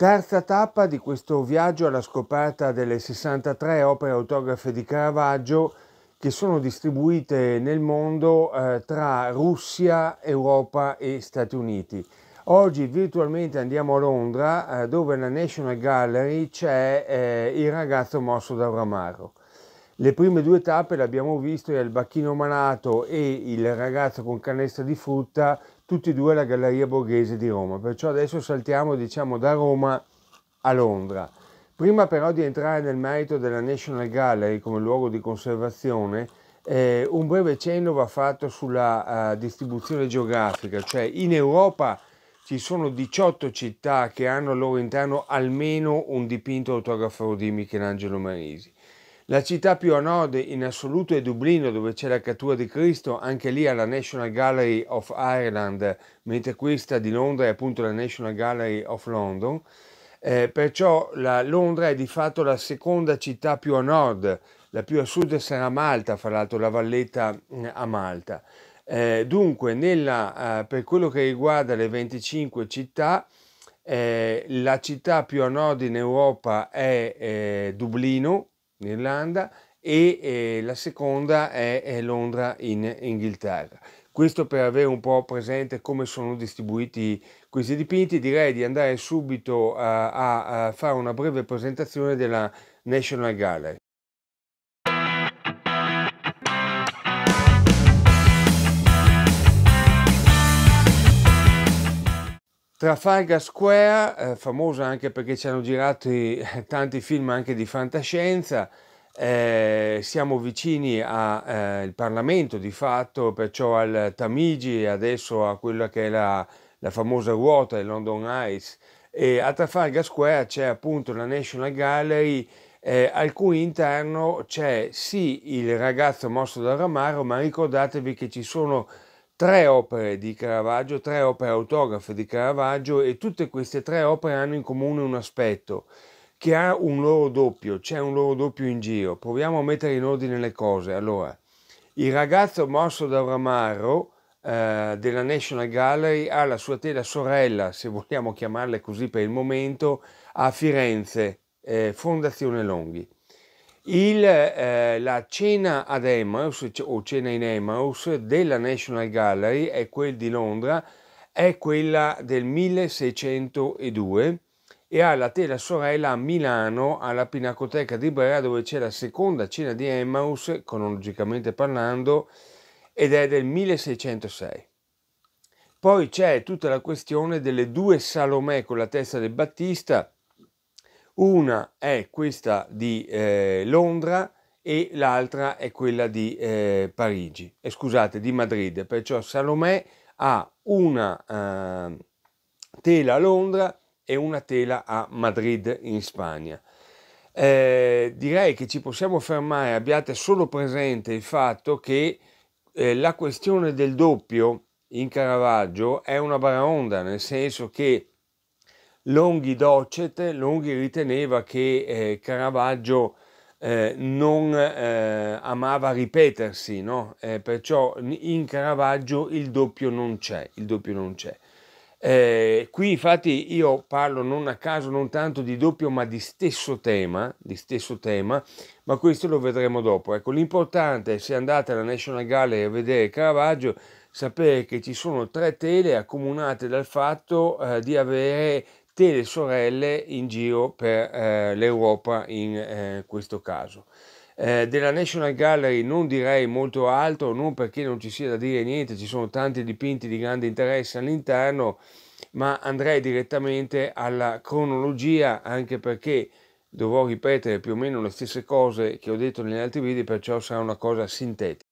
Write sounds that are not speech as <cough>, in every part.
Terza tappa di questo viaggio alla scoperta delle 63 opere autografe di Caravaggio che sono distribuite nel mondo eh, tra Russia, Europa e Stati Uniti. Oggi virtualmente andiamo a Londra eh, dove nella National Gallery c'è eh, il ragazzo mosso da un amaro. Le prime due tappe l'abbiamo visto, il bacchino malato e il ragazzo con cannestra di frutta tutti e due alla Galleria Borghese di Roma, perciò adesso saltiamo diciamo da Roma a Londra. Prima però di entrare nel merito della National Gallery come luogo di conservazione, eh, un breve cenno va fatto sulla uh, distribuzione geografica, cioè in Europa ci sono 18 città che hanno al loro interno almeno un dipinto autografo di Michelangelo Marisi. La città più a nord in assoluto è Dublino, dove c'è la cattura di Cristo, anche lì alla National Gallery of Ireland, mentre questa di Londra è appunto la National Gallery of London. Eh, perciò la Londra è di fatto la seconda città più a nord, la più a sud sarà Malta, fra l'altro la valletta eh, a Malta. Eh, dunque, nella, eh, per quello che riguarda le 25 città, eh, la città più a nord in Europa è eh, Dublino, in Irlanda e eh, la seconda è, è Londra in Inghilterra. Questo per avere un po' presente come sono distribuiti questi dipinti, direi di andare subito a, a, a fare una breve presentazione della National Gallery. Trafalgar Square, eh, famosa anche perché ci hanno girati <laughs> tanti film anche di fantascienza, eh, siamo vicini al eh, Parlamento di fatto, perciò al Tamigi, e adesso a quella che è la, la famosa ruota, il London Ice, e a Trafalgar Square c'è appunto la National Gallery, eh, al cui interno c'è sì il ragazzo mosso dal ramaro, ma ricordatevi che ci sono tre opere di Caravaggio, tre opere autografe di Caravaggio e tutte queste tre opere hanno in comune un aspetto che ha un loro doppio, c'è un loro doppio in giro. Proviamo a mettere in ordine le cose. Allora, il ragazzo morso da Ramarro eh, della National Gallery ha la sua tela sorella, se vogliamo chiamarla così per il momento, a Firenze, eh, Fondazione Longhi. Il, eh, la cena ad Emmaus o cena in Emmaus della National Gallery è quella di Londra, è quella del 1602 e ha la tela sorella a Milano alla Pinacoteca di Brera dove c'è la seconda cena di Emmaus, cronologicamente parlando, ed è del 1606. Poi c'è tutta la questione delle due Salomè con la testa del Battista, una è questa di eh, Londra e l'altra è quella di eh, Parigi, eh, scusate, di Madrid. Perciò Salomè ha una eh, tela a Londra e una tela a Madrid in Spagna. Eh, direi che ci possiamo fermare, abbiate solo presente il fatto che eh, la questione del doppio in Caravaggio è una baraonda, nel senso che Longhi docet, Longhi riteneva che eh, Caravaggio eh, non eh, amava ripetersi, no? Eh, perciò in Caravaggio il doppio non c'è, il doppio non c'è. Eh, qui infatti io parlo non a caso non tanto di doppio ma di stesso tema, di stesso tema ma questo lo vedremo dopo. Ecco, l'importante se andate alla National Gallery a vedere Caravaggio sapere che ci sono tre tele accomunate dal fatto eh, di avere tele sorelle in giro per eh, l'Europa in eh, questo caso. Eh, della National Gallery non direi molto altro, non perché non ci sia da dire niente, ci sono tanti dipinti di grande interesse all'interno, ma andrei direttamente alla cronologia, anche perché dovrò ripetere più o meno le stesse cose che ho detto negli altri video, perciò sarà una cosa sintetica.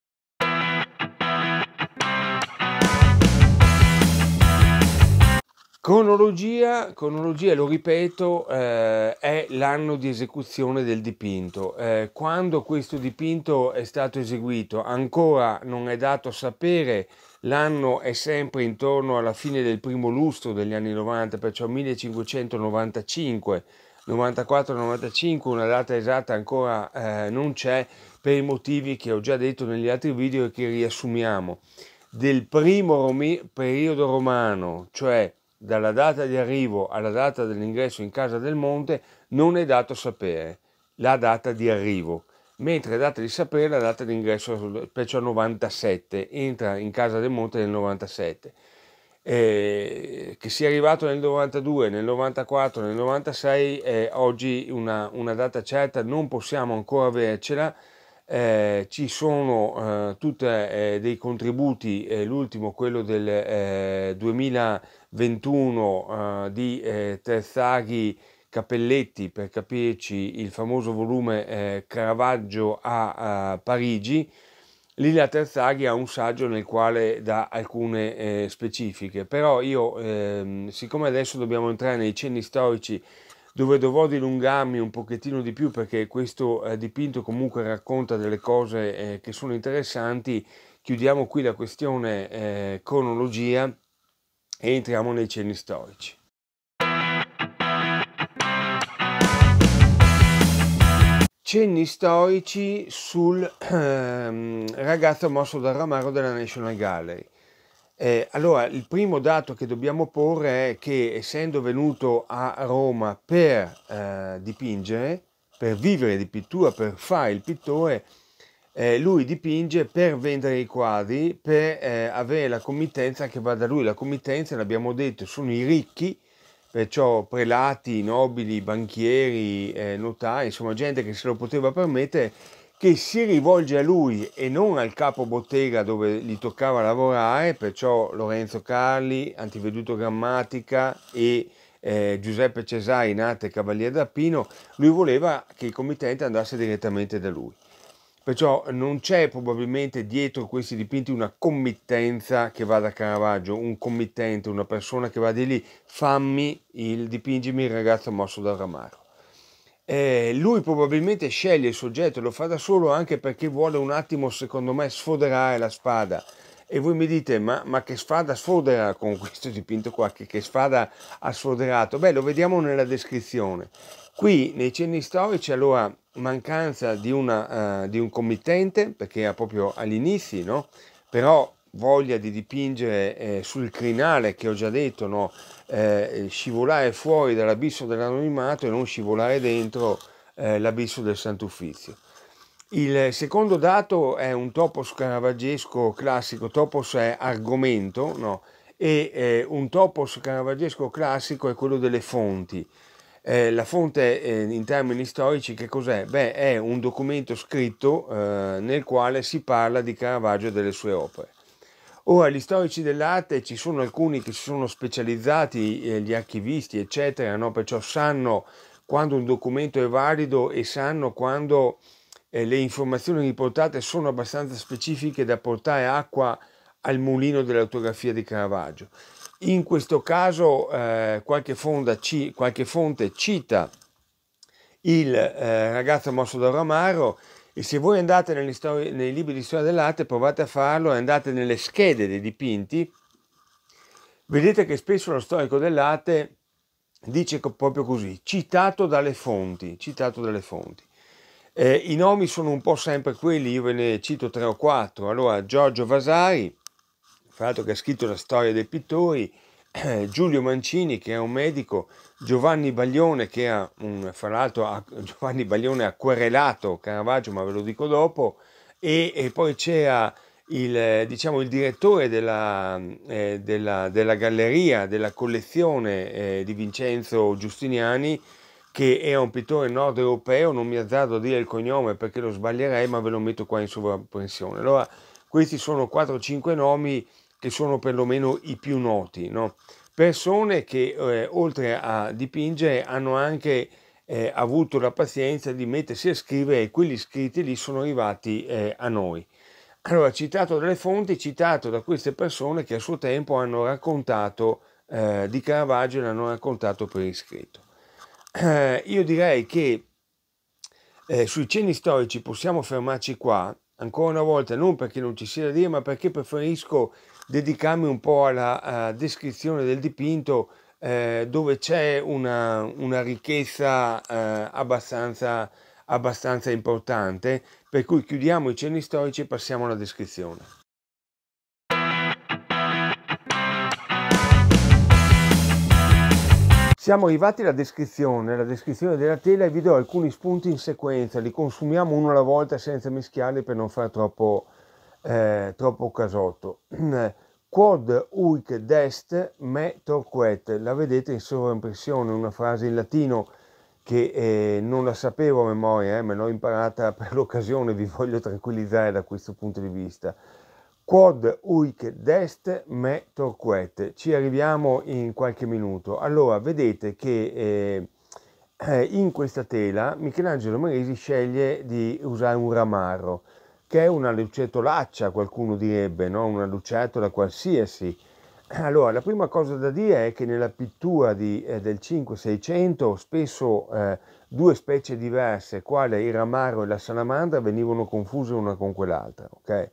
Cronologia, cronologia, lo ripeto, eh, è l'anno di esecuzione del dipinto. Eh, quando questo dipinto è stato eseguito ancora non è dato sapere, l'anno è sempre intorno alla fine del primo lustro degli anni 90, perciò 1595, 94-95, una data esatta ancora eh, non c'è per i motivi che ho già detto negli altri video e che riassumiamo. Del primo rom- periodo romano, cioè dalla data di arrivo alla data dell'ingresso in casa del monte non è dato sapere la data di arrivo, mentre è data di sapere la data di ingresso, perciò 97, entra in casa del monte nel 97. Eh, che sia arrivato nel 92, nel 94, nel 96, eh, oggi una, una, data certa non possiamo ancora avercela. Eh, ci sono eh, tutti eh, dei contributi, eh, l'ultimo quello del 2000. 21 eh, di eh, Terzaghi Cappelletti, per capirci il famoso volume eh, Caravaggio a eh, Parigi, Lilia Terzaghi ha un saggio nel quale dà alcune eh, specifiche, però io, ehm, siccome adesso dobbiamo entrare nei cenni storici dove dovrò dilungarmi un pochettino di più perché questo eh, dipinto comunque racconta delle cose eh, che sono interessanti, chiudiamo qui la questione cronologia e entriamo nei cenni storici. Cenni storici sul ehm, ragazzo mosso dal ramaro della National Gallery. Eh, allora, il primo dato che dobbiamo porre è che essendo venuto a Roma per eh, dipingere, per vivere di pittura, per fare il pittore, eh, lui dipinge per vendere i quadri, per eh, avere la committenza che va da lui. La committenza, l'abbiamo detto, sono i ricchi, perciò prelati, nobili, banchieri, eh, notai, insomma gente che se lo poteva permettere, che si rivolge a lui e non al capo bottega dove gli toccava lavorare, perciò Lorenzo Carli, Antiveduto Grammatica e... Eh, Giuseppe Cesari, Nate Cavaliere d'Appino, lui voleva che il committente andasse direttamente da lui. Perciò non c'è probabilmente dietro questi dipinti una committenza che va da Caravaggio, un committente, una persona che va di lì, fammi il dipingimi il ragazzo mosso dal ramaro. Eh, lui probabilmente sceglie il soggetto, lo fa da solo anche perché vuole un attimo, secondo me, sfoderare la spada. E voi mi dite, ma, ma che spada sfodera con questo dipinto qua? Che, che spada ha sfoderato? Beh, lo vediamo nella descrizione. Qui nei cenni storici allora mancanza di, una, uh, di un committente, perché era proprio all'inizio, no? però voglia di dipingere eh, sul crinale che ho già detto, no? eh, scivolare fuori dall'abisso dell'anonimato e non scivolare dentro eh, l'abisso del Sant'Uffizio. Il secondo dato è un topos caravaggesco classico, topos è argomento no? e eh, un topos caravaggesco classico è quello delle fonti. Eh, la fonte eh, in termini storici che cos'è? Beh, è un documento scritto eh, nel quale si parla di Caravaggio e delle sue opere. Ora, gli storici dell'arte, ci sono alcuni che si sono specializzati, eh, gli archivisti, eccetera, no? perciò sanno quando un documento è valido e sanno quando eh, le informazioni riportate sono abbastanza specifiche da portare acqua al mulino dell'autografia di Caravaggio. In questo caso eh, qualche, fonda, ci, qualche, fonte cita il eh, ragazzo mosso da Ramaro e se voi andate stori- nei libri di storia dell'arte provate a farlo e andate nelle schede dei dipinti, vedete che spesso lo storico dell'arte dice proprio così, citato dalle fonti, citato dalle fonti. Eh, I nomi sono un po' sempre quelli, io ve ne cito tre o quattro. Allora, Giorgio Vasari, fra l'altro che ha scritto la storia dei pittori, <clears throat> Giulio Mancini che è un medico, Giovanni Baglione che ha, fra l'altro <laughs> Giovanni Baglione ha querelato Caravaggio, ma ve lo dico dopo, e, e poi c'era il, diciamo, il direttore della, eh, della, della, galleria, della collezione eh, di Vincenzo Giustiniani, che è un pittore nord europeo, non mi azzardo a dire il cognome perché lo sbaglierei, ma ve lo metto qua in sovrappressione. Allora, questi sono 4-5 nomi che sono perlomeno i più noti, no? persone che eh, oltre a dipingere hanno anche eh, avuto la pazienza di mettersi a scrivere e quelli scritti lì sono arrivati eh, a noi. Allora, citato dalle fonti, citato da queste persone che a suo tempo hanno raccontato eh, di Caravaggio e l'hanno raccontato per iscritto. Eh, io direi che eh, sui cenni storici possiamo fermarci qua, ancora una volta, non perché non ci sia da dire, ma perché preferisco dedicarmi un po' alla descrizione del dipinto eh, dove c'è una, una ricchezza eh, abbastanza, abbastanza importante, per cui chiudiamo i cenni storici e passiamo alla descrizione. Siamo arrivati alla descrizione, alla descrizione della tela e vi do alcuni spunti in sequenza, li consumiamo uno alla volta senza mischiarli per non far troppo, eh, troppo casotto. <clears throat> Quod huic dest me torquet, la vedete in sovraimpressione, una frase in latino che eh, non la sapevo a memoria, eh, me l'ho imparata <laughs> per l'occasione, vi voglio tranquillizzare da questo punto di vista. Quod huic dest me torquet, ci arriviamo in qualche minuto. Allora, vedete che eh, <clears throat> in questa tela Michelangelo Maresi sceglie di usare un ramarro che è una lucertolaccia, qualcuno direbbe, no? una lucertola qualsiasi. Allora, la prima cosa da dire è che nella pittura di, eh, del 5-600 spesso eh, due specie diverse, quale il ramaro e la salamandra, venivano confuse una con quell'altra, ok?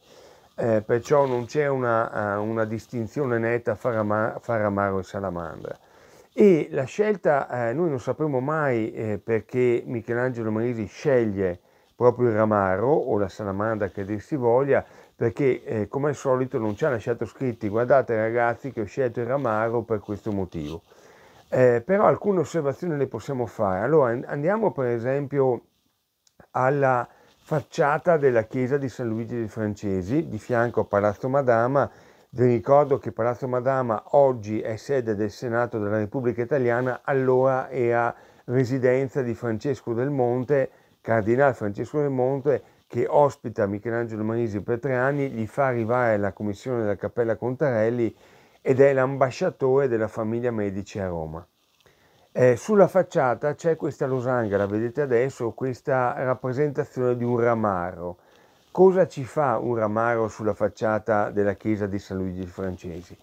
Eh, perciò non c'è una, eh, una distinzione netta fra, rama, fra, ramaro e salamandra. E la scelta, eh, noi non sapremo mai eh, perché Michelangelo Marisi sceglie proprio il ramaro o la salamandra che dir si voglia, perché eh, come al solito non ci ha lasciato scritti, guardate ragazzi che ho scelto il ramaro per questo motivo. Eh, però alcune osservazioni le possiamo fare. Allora andiamo per esempio alla facciata della chiesa di San Luigi dei Francesi, di fianco a Palazzo Madama. Vi ricordo che Palazzo Madama oggi è sede del Senato della Repubblica Italiana, allora era residenza di Francesco del Monte, Cardinale Francesco del Monte che ospita Michelangelo Manisi per tre anni, gli fa arrivare la commissione della Cappella Contarelli ed è l'ambasciatore della famiglia Medici a Roma. Eh, sulla facciata c'è questa losanga, la vedete adesso, questa rappresentazione di un ramaro. Cosa ci fa un ramaro sulla facciata della chiesa di San Luigi Francesi?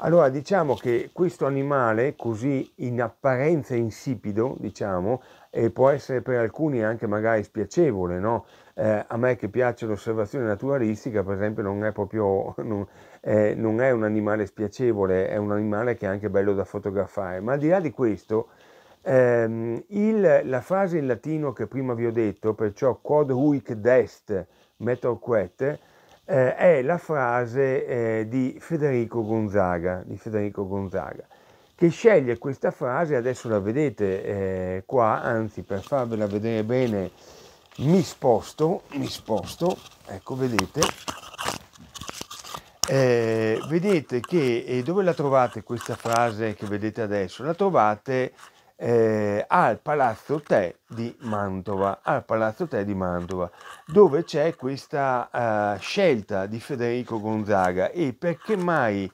Allora diciamo che questo animale, così in apparenza insipido, diciamo, e può essere per alcuni anche magari spiacevole, no? eh, a me che piace l'osservazione naturalistica, per esempio, non è proprio non, eh, non è un animale spiacevole, è un animale che è anche bello da fotografare. Ma al di là di questo, ehm, il, la frase in latino che prima vi ho detto, perciò quod huic dest metor quet, eh, è la frase eh, di Federico Gonzaga. Di Federico Gonzaga che sceglie questa frase, adesso la vedete eh, qua, anzi per farvela vedere bene mi sposto, mi sposto, ecco vedete, eh, vedete che eh, dove la trovate questa frase che vedete adesso? La trovate eh, al Palazzo Te di Mantova, al Palazzo Te di Mantova, dove c'è questa eh, scelta di Federico Gonzaga e perché mai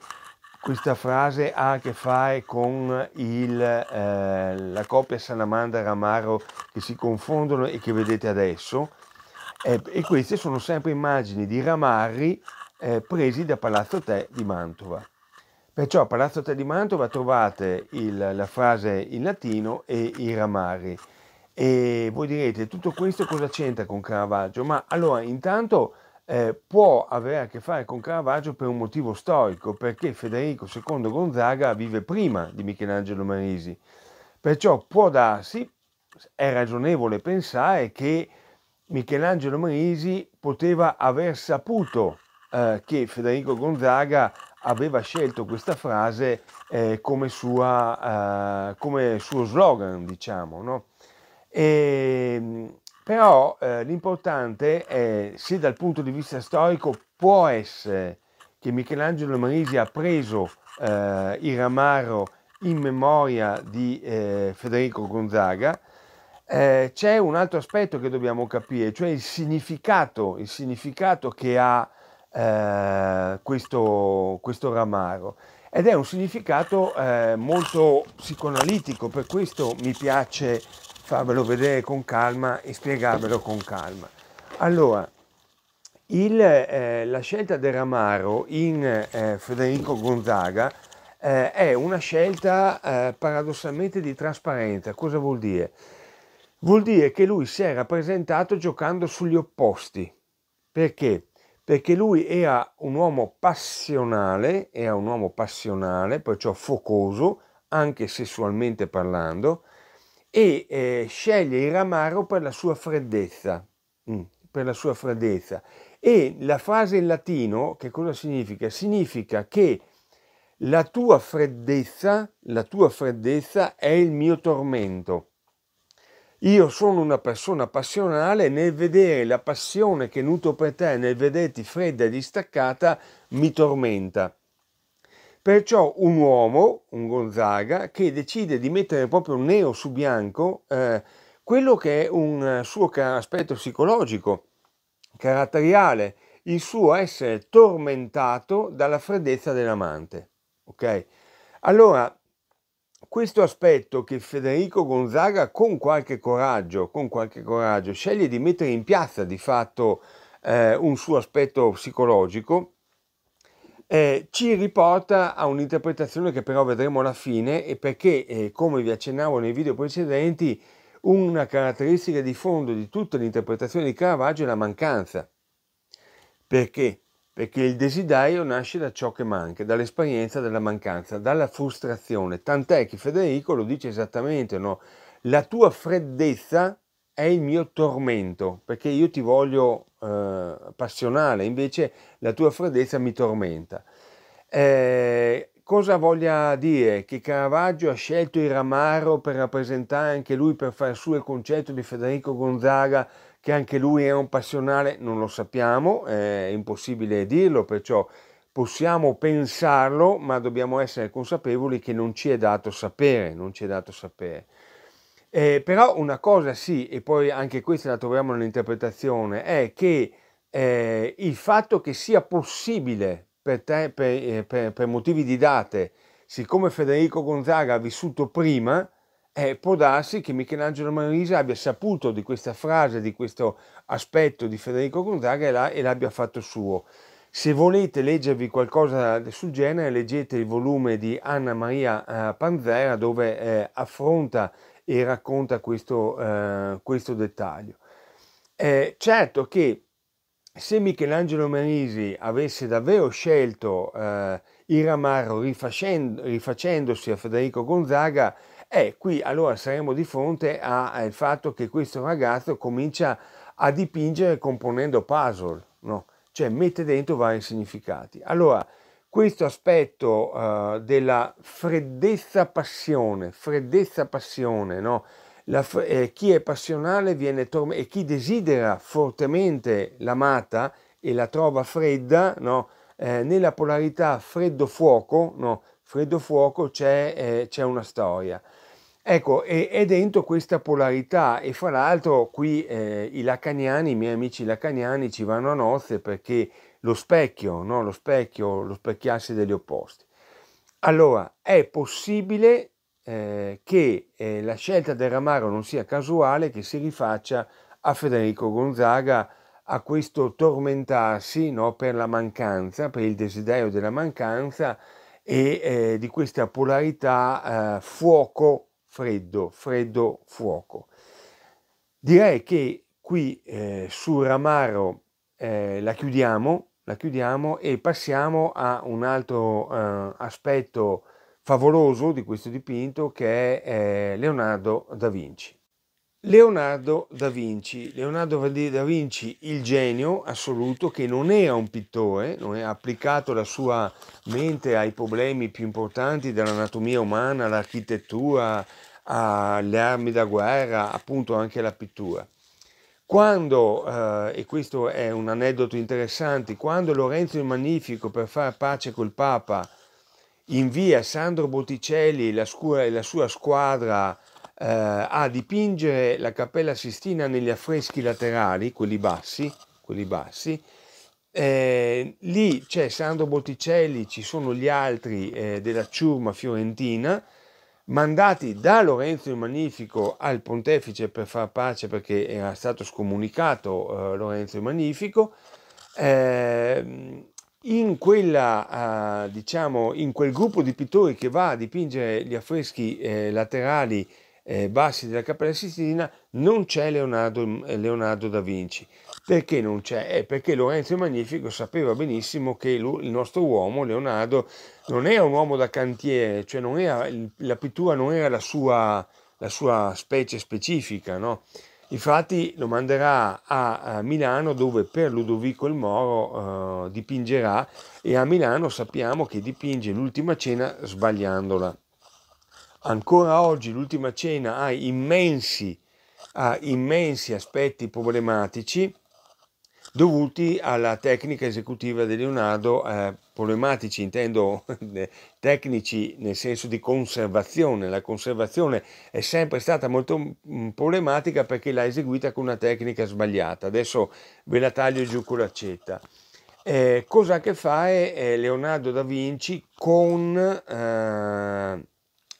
questa frase ha a che fare con il, eh, la coppia Salamandra Ramaro che si confondono e che vedete adesso eh, e queste sono sempre immagini di ramarri eh, presi da Palazzo Te di Mantova. Perciò a Palazzo Te di Mantova trovate il, la frase in latino e i ramarri. E voi direte tutto questo cosa c'entra con Caravaggio? Ma allora intanto eh, può avere a che fare con Caravaggio per un motivo storico, perché Federico II Gonzaga vive prima di Michelangelo Marisi. Perciò può darsi, è ragionevole pensare che Michelangelo Marisi poteva aver saputo eh, che Federico Gonzaga aveva scelto questa frase eh, come, sua, eh, come, suo slogan, diciamo. No? E, però eh, l'importante è, se dal punto di vista storico può essere che Michelangelo Marisi ha preso eh, il ramarro in memoria di eh, Federico Gonzaga, eh, c'è un altro aspetto che dobbiamo capire, cioè il significato, il significato che ha eh, questo, questo ramarro ed è un significato eh, molto psicoanalitico, per questo mi piace farvelo vedere con calma e spiegarvelo con calma. Allora, il, eh, la scelta del Ramaro in eh, Federico Gonzaga eh, è una scelta eh, paradossalmente di trasparenza. Cosa vuol dire? Vuol dire che lui si è rappresentato giocando sugli opposti. Perché? Perché lui era un uomo passionale, era un uomo passionale, perciò focoso, anche sessualmente parlando, e eh, sceglie il ramaro per la sua freddezza, mm, per la sua freddezza. E la frase in latino, che cosa significa? Significa che la tua freddezza, la tua freddezza è il mio tormento. Io sono una persona passionale, nel vedere la passione che nutro per te, nel vederti fredda e distaccata, mi tormenta. Perciò un uomo, un Gonzaga, che decide di mettere proprio nero su bianco eh, quello che è un eh, suo aspetto psicologico, caratteriale, il suo essere tormentato dalla freddezza dell'amante. Ok? Allora, questo aspetto che Federico Gonzaga con qualche coraggio, con qualche coraggio sceglie di mettere in piazza di fatto eh, un suo aspetto psicologico, eh, ci riporta a un'interpretazione che però vedremo alla fine e perché, eh, come vi accennavo nei video precedenti, una caratteristica di fondo di tutta l'interpretazione di Caravaggio è la mancanza. Perché? Perché il desiderio nasce da ciò che manca, dall'esperienza della mancanza, dalla frustrazione. Tant'è che Federico lo dice esattamente, no? La tua freddezza è il mio tormento, perché io ti voglio eh, passionale, invece la tua freddezza mi tormenta. Eh, cosa voglia dire che Caravaggio ha scelto il ramarro per rappresentare anche lui, per fare su il concetto di Federico Gonzaga, che anche lui è un passionale? Non lo sappiamo, è impossibile dirlo, perciò possiamo pensarlo, ma dobbiamo essere consapevoli che non ci è dato sapere, non ci è dato sapere. Eh, però una cosa sì, e poi anche questa la troviamo nell'interpretazione, è che eh, il fatto che sia possibile per, te, per, eh, per, per, motivi di date, siccome Federico Gonzaga ha vissuto prima, eh, può darsi che Michelangelo Manrisa abbia saputo di questa frase, di questo aspetto di Federico Gonzaga e, la, e l'abbia fatto suo. Se volete leggervi qualcosa sul genere, leggete il volume di Anna Maria eh, Panzera dove affronta e racconta questo, eh, questo dettaglio. Eh, certo che se Michelangelo Merisi avesse davvero scelto eh, il ramarro rifacendosi a Federico Gonzaga, eh, qui allora saremmo di fronte al fatto che questo ragazzo comincia a dipingere componendo puzzle, no? cioè mette dentro vari significati. Allora, questo aspetto uh, della freddezza passione, freddezza passione, no? La, eh, chi è passionale viene tormentato e chi desidera fortemente l'amata e la trova fredda, no? eh, nella polarità freddo-fuoco, no? freddo-fuoco c'è, eh, c'è, una storia. Ecco, e, è dentro questa polarità e fra l'altro qui eh, i lacaniani, i miei amici lacaniani ci vanno a nozze perché lo specchio, no? lo specchio, lo specchiarsi degli opposti. Allora, è possibile eh, che eh, la scelta del Ramaro non sia casuale, che si rifaccia a Federico Gonzaga, a questo tormentarsi no? per la mancanza, per il desiderio della mancanza e eh, di questa polarità eh, fuoco-freddo, freddo-fuoco. Direi che qui eh, su Ramaro eh, la chiudiamo la chiudiamo e passiamo a un altro eh, aspetto favoloso di questo dipinto che è eh, Leonardo da Vinci. Leonardo da Vinci, Leonardo da Vinci il genio assoluto che non era un pittore, non ha applicato la sua mente ai problemi più importanti dell'anatomia umana, all'architettura, alle armi da guerra, appunto anche alla pittura. Quando, eh, e questo è un aneddoto interessante, quando Lorenzo il Magnifico per fare pace col Papa invia Sandro Botticelli la scura, e la sua squadra eh, a dipingere la Cappella Sistina negli affreschi laterali, quelli bassi, quelli bassi eh, lì c'è Sandro Botticelli, ci sono gli altri eh, della ciurma fiorentina, mandati da Lorenzo il Magnifico al pontefice per far pace perché era stato scomunicato eh, Lorenzo il Magnifico, eh, in, quella, eh, diciamo, in, quel gruppo di pittori che va a dipingere gli affreschi eh, laterali eh, bassi della Cappella Sistina non c'è Leonardo, eh, Leonardo, da Vinci. Perché non c'è? È perché Lorenzo il Magnifico sapeva benissimo che lui, il nostro uomo, Leonardo, non era un uomo da cantiere, cioè era, la pittura non era la sua, la sua specie specifica, no? Infatti lo manderà a, Milano dove per Ludovico il Moro eh, dipingerà e a Milano sappiamo che dipinge l'ultima cena sbagliandola. Ancora oggi l'ultima cena ha immensi, ha immensi aspetti problematici dovuti alla tecnica esecutiva di Leonardo, eh, problematici intendo eh, tecnici nel senso di conservazione. La conservazione è sempre stata molto mm, problematica perché l'ha eseguita con una tecnica sbagliata. Adesso ve la taglio giù con l'accetta. Eh, cosa che fa eh, Leonardo da Vinci con eh,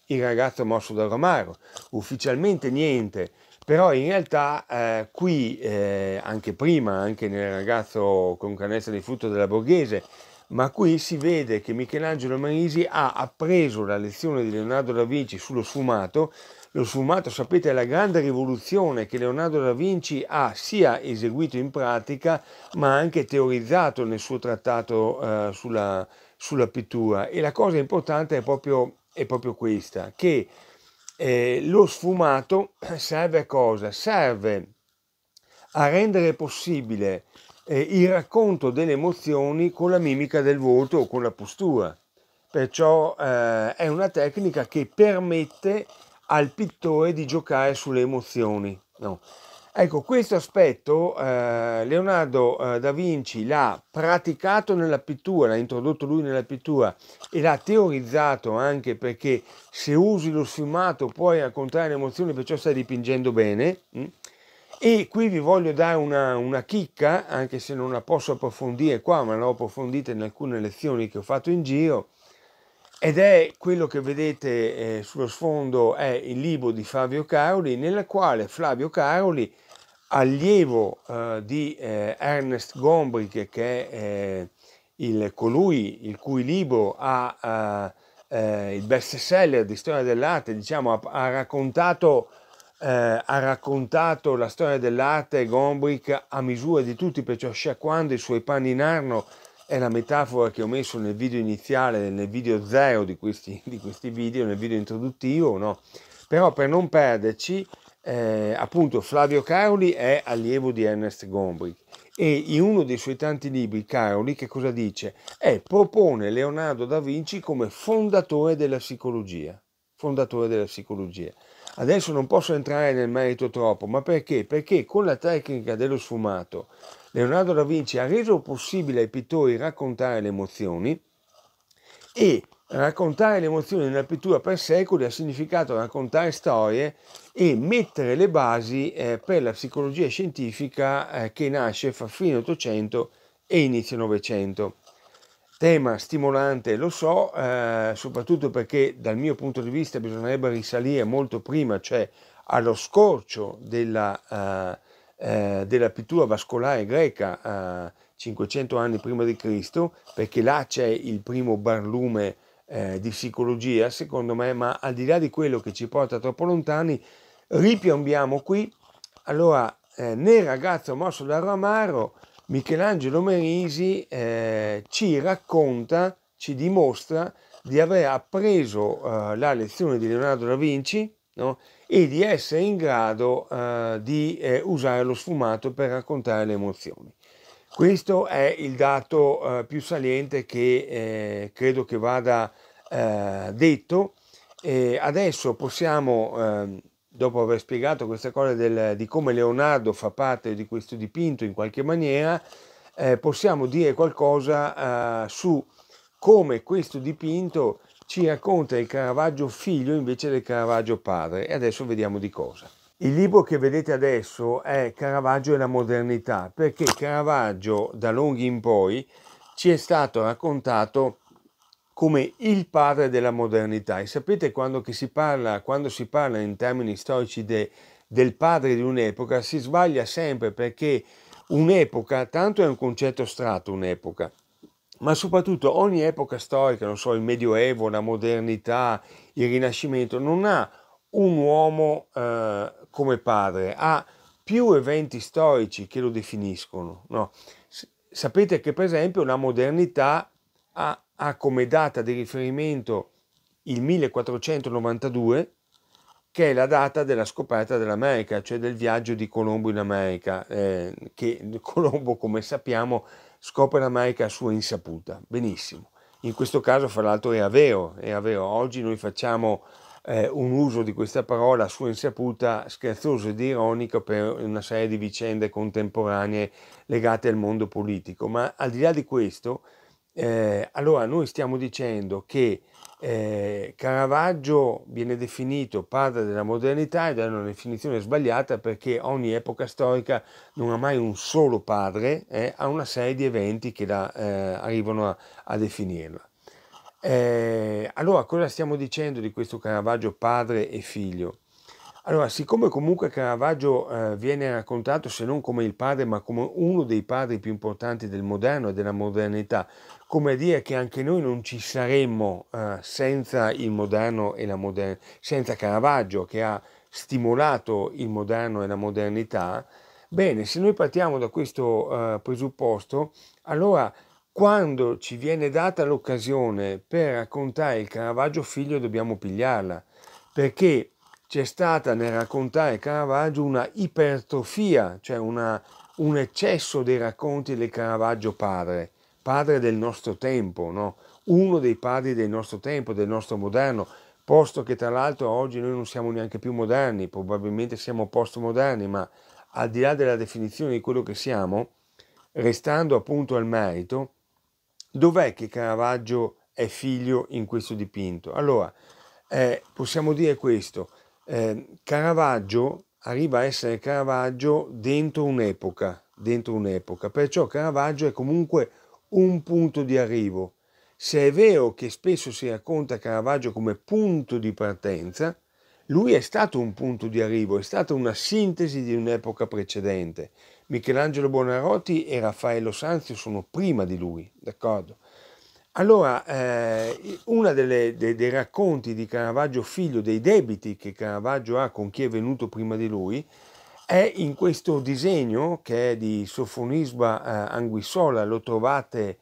il ragazzo mosso da Romaro? Ufficialmente niente, però in realtà eh, qui, eh, anche prima, anche nel ragazzo con canestro di frutto della Borghese, ma qui si vede che Michelangelo Marisi ha appreso la lezione di Leonardo da Vinci sullo sfumato. Lo sfumato, sapete, è la grande rivoluzione che Leonardo da Vinci ha sia eseguito in pratica, ma anche teorizzato nel suo trattato eh, sulla, sulla pittura. E la cosa importante è proprio, è proprio questa, che eh, lo sfumato <clears throat> serve a cosa? Serve a rendere possibile eh, il racconto delle emozioni con la mimica del volto o con la postura. Perciò eh, è una tecnica che permette al pittore di giocare sulle emozioni. No? Ecco, questo aspetto eh, Leonardo eh, da Vinci l'ha praticato nella pittura, l'ha introdotto lui nella pittura e l'ha teorizzato anche perché se usi lo sfumato puoi al contrario emozioni, perciò stai dipingendo bene. Mm. E qui vi voglio dare una, una, chicca, anche se non la posso approfondire qua, ma l'ho approfondita in alcune lezioni che ho fatto in giro, ed è quello che vedete eh, sullo sfondo, è il libro di Flavio Caroli, nella quale Flavio Caroli allievo eh, di eh, Ernest Gombrich, che è eh, il, colui il cui libro ha eh, eh, il best seller di storia dell'arte, diciamo, ha, ha raccontato eh, ha raccontato la storia dell'arte Gombrich a misura di tutti, perciò sciacquando i suoi panni in arno è la metafora che ho messo nel video iniziale, nel video zero di questi, di questi video, nel video introduttivo, no? Però per non perderci, eh, appunto Flavio Caroli è allievo di Ernest Gombrich e in uno dei suoi tanti libri Caroli che cosa dice? Eh, propone Leonardo da Vinci come fondatore della psicologia, fondatore della psicologia. Adesso non posso entrare nel merito troppo, ma perché? Perché con la tecnica dello sfumato Leonardo da Vinci ha reso possibile ai pittori raccontare le emozioni e raccontare le emozioni nella pittura per secoli ha significato raccontare storie e mettere le basi eh, per la psicologia scientifica eh, che nasce fra fine 800 e inizio 900. Tema stimolante, lo so, eh, soprattutto perché dal mio punto di vista bisognerebbe risalire molto prima, cioè allo scorcio della, eh, eh, della pittura vascolare greca, 500 eh, anni prima di Cristo, perché là c'è il primo barlume eh, di psicologia, secondo me, ma al di là di quello che ci porta troppo lontani, ripiombiamo qui. Allora, eh, nel ragazzo mosso dal ramaro, Michelangelo Merisi eh, ci racconta, ci dimostra di aver appreso eh, la lezione di Leonardo da Vinci no? e di essere in grado eh, di eh, usare lo sfumato per raccontare le emozioni. Questo è il dato eh, più saliente che eh, credo che vada eh, detto. E adesso possiamo, ehm, dopo aver spiegato questa cosa del, di come Leonardo fa parte di questo dipinto in qualche maniera, eh, possiamo dire qualcosa eh, su come questo dipinto ci racconta il Caravaggio figlio invece del Caravaggio padre. E adesso vediamo di cosa. Il libro che vedete adesso è Caravaggio e la modernità, perché Caravaggio da Longhi in poi ci è stato raccontato come il padre della modernità. E sapete quando si, parla, quando, si parla, in termini storici de, del padre di un'epoca, si sbaglia sempre perché un'epoca, tanto è un concetto astratto un'epoca, ma soprattutto ogni epoca storica, non so, il Medioevo, la modernità, il Rinascimento, non ha un uomo eh, come padre ha più eventi storici che lo definiscono. No? Sapete che per esempio la modernità ha, ha come data di riferimento il 1492, che è la data della scoperta dell'America, cioè del viaggio di Colombo in America, eh, che <laughs> Colombo, come sappiamo, scopre l'America a sua insaputa. Benissimo. In questo caso, fra l'altro, è vero, è vero. Oggi noi facciamo eh, un uso di questa parola a sua insaputa scherzoso ed ironico per una serie di vicende contemporanee legate al mondo politico. Ma al di là di questo, eh, allora noi stiamo dicendo che eh, Caravaggio viene definito padre della modernità ed è una definizione sbagliata perché ogni epoca storica non ha mai un solo padre, eh, ha una serie di eventi che la, eh, arrivano a, a definirla. Eh, allora, cosa stiamo dicendo di questo Caravaggio padre e figlio? Allora, siccome comunque Caravaggio eh, viene raccontato se non come il padre, ma come uno dei padri più importanti del moderno e della modernità, come dire che anche noi non ci saremmo eh, senza il moderno e la modernità, senza Caravaggio che ha stimolato il moderno e la modernità, bene, se noi partiamo da questo eh, presupposto, allora quando ci viene data l'occasione per raccontare il Caravaggio figlio dobbiamo pigliarla, perché c'è stata nel raccontare Caravaggio una ipertrofia, cioè una, un eccesso dei racconti del Caravaggio padre, padre del nostro tempo, no? uno dei padri del nostro tempo, del nostro moderno, posto che tra l'altro oggi noi non siamo neanche più moderni, probabilmente siamo postmoderni, ma al di là della definizione di quello che siamo, restando appunto al merito, Dov'è che Caravaggio è figlio in questo dipinto? Allora, eh, possiamo dire questo, eh, Caravaggio arriva a essere Caravaggio dentro un'epoca, dentro un'epoca, perciò Caravaggio è comunque un punto di arrivo. Se è vero che spesso si racconta Caravaggio come punto di partenza, lui è stato un punto di arrivo, è stata una sintesi di un'epoca precedente Michelangelo Buonarroti e Raffaello Sanzio sono prima di lui, d'accordo? Allora, eh, uno dei, dei, racconti di Caravaggio figlio, dei debiti che Caravaggio ha con chi è venuto prima di lui, è in questo disegno che è di Sofonisba eh, Anguissola, lo trovate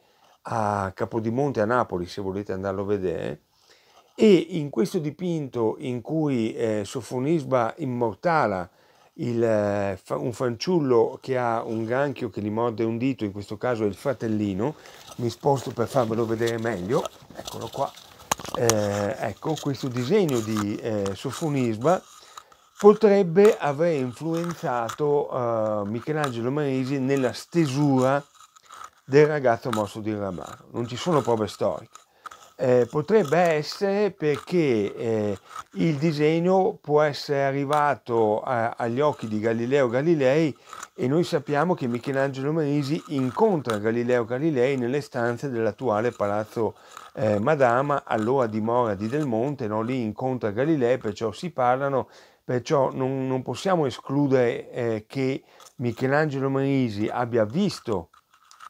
a Capodimonte a Napoli se volete andarlo a vedere, e in questo dipinto in cui eh, Sofonisba immortala il, eh, un fanciullo che ha un granchio che gli morde un dito, in questo caso è il fratellino, mi sposto per farvelo vedere meglio, eccolo qua, eh, ecco questo disegno di eh, Sofonisba potrebbe aver influenzato eh, Michelangelo Marisi nella stesura del ragazzo morso di Ramaro. Non ci sono prove storiche, eh, potrebbe essere perché eh, il disegno può essere arrivato a, eh, agli occhi di Galileo Galilei e noi sappiamo che Michelangelo Manisi incontra Galileo Galilei nelle stanze dell'attuale Palazzo eh, Madama, allora dimora di Del Monte, no? lì incontra Galilei, perciò si parlano, perciò non, non possiamo escludere eh, che Michelangelo Manisi abbia visto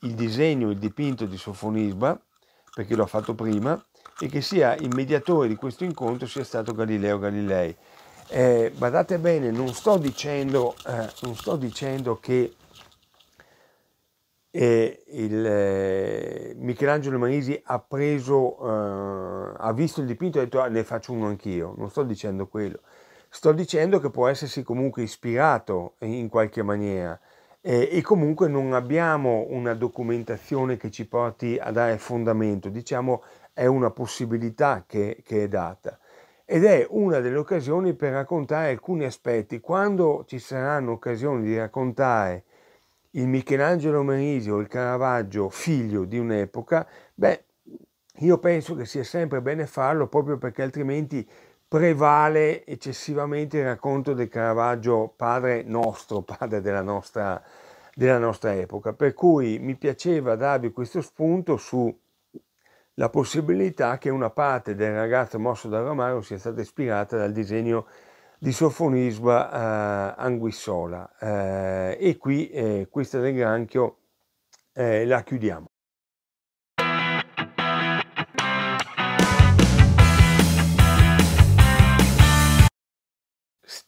il disegno, il dipinto di Sofonisba perché l'ho fatto prima, e che sia il mediatore di questo incontro sia stato Galileo Galilei. Eh, badate bene, non sto dicendo, eh, non sto dicendo che eh, il, eh, Michelangelo Manisi ha preso, eh, ha visto il dipinto e ha detto ah, ne faccio uno anch'io, non sto dicendo quello, sto dicendo che può essersi comunque ispirato in qualche maniera eh, e comunque non abbiamo una documentazione che ci porti a dare fondamento, diciamo è una possibilità che, che è data ed è una delle occasioni per raccontare alcuni aspetti. Quando ci saranno occasioni di raccontare il Michelangelo Merisi o il Caravaggio figlio di un'epoca, beh, io penso che sia sempre bene farlo proprio perché altrimenti prevale eccessivamente il racconto del Caravaggio padre nostro, <laughs> padre della nostra, della nostra epoca, per cui mi piaceva darvi questo spunto sulla possibilità che una parte del ragazzo mosso da Romano sia stata ispirata dal disegno di Sofonisba eh, Anguissola. Eh, e qui eh, questa del granchio eh, la chiudiamo.